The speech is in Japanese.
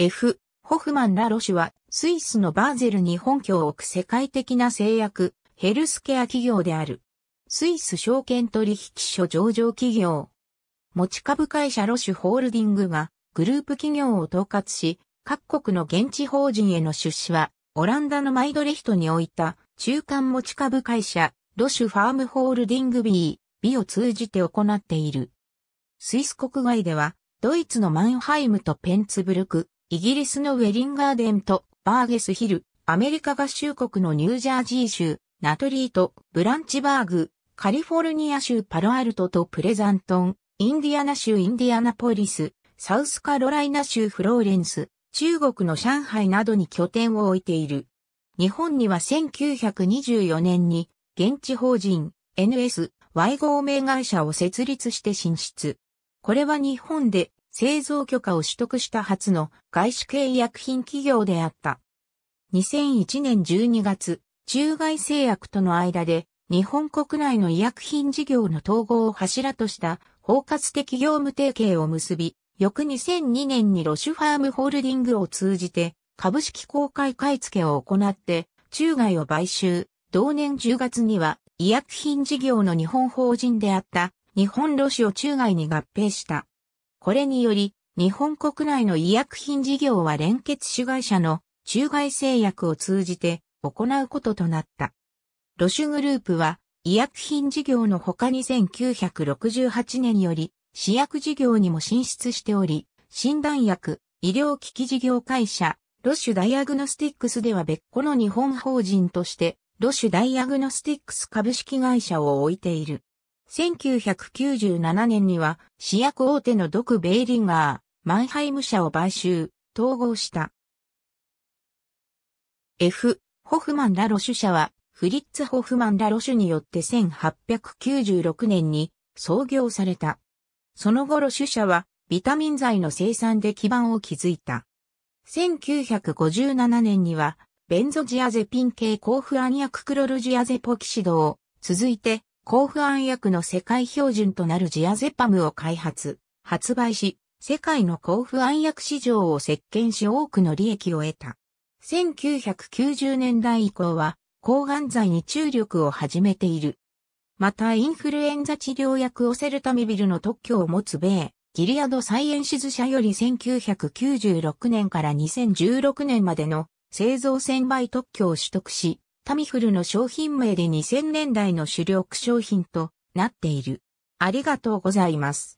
F. ホフマン・ラロシュは、スイスのバーゼルに本拠を置く世界的な製薬、ヘルスケア企業である。スイス証券取引所上場企業。持ち株会社ロシュホールディングが、グループ企業を統括し、各国の現地法人への出資は、オランダのマイドレヒトに置いた、中間持ち株会社、ロシュファームホールディング B、B を通じて行っている。スイス国外では、ドイツのマンハイムとペンツブルク、イギリスのウェリンガーデンとバーゲスヒル、アメリカ合衆国のニュージャージー州、ナトリート、ブランチバーグ、カリフォルニア州パロアルトとプレザントン、インディアナ州インディアナポリス、サウスカロライナ州フローレンス、中国の上海などに拠点を置いている。日本には1924年に現地法人 NSY 合名会社を設立して進出。これは日本で製造許可を取得した初の外資系医薬品企業であった。2001年12月、中外製薬との間で日本国内の医薬品事業の統合を柱とした包括的業務提携を結び、翌2002年にロシュファームホールディングを通じて株式公開買付を行って中外を買収。同年10月には医薬品事業の日本法人であった日本ロシを中外に合併した。これにより、日本国内の医薬品事業は連結主会社の中外製薬を通じて行うこととなった。ロシュグループは医薬品事業の他に1968年より試薬事業にも進出しており、診断薬、医療機器事業会社、ロシュダイアグノスティックスでは別個の日本法人として、ロシュダイアグノスティックス株式会社を置いている。1997年には、試薬大手のドク・ベイリンガー、マンハイム社を買収、統合した。F. ホフマン・ラロシュ社は、フリッツ・ホフマン・ラロシュによって1896年に創業された。その後ロシュ社は、ビタミン剤の生産で基盤を築いた。1957年には、ベンゾジアゼピン系抗不安薬クロルジアゼポキシドを、続いて、抗不安薬の世界標準となるジアゼパムを開発、発売し、世界の抗不安薬市場を席巻し多くの利益を得た。1990年代以降は、抗がん剤に注力を始めている。またインフルエンザ治療薬オセルタミビルの特許を持つ米、ギリアドサイエンシズ社より1996年から2016年までの製造専売特許を取得し、タミフルの商品名で2000年代の主力商品となっている。ありがとうございます。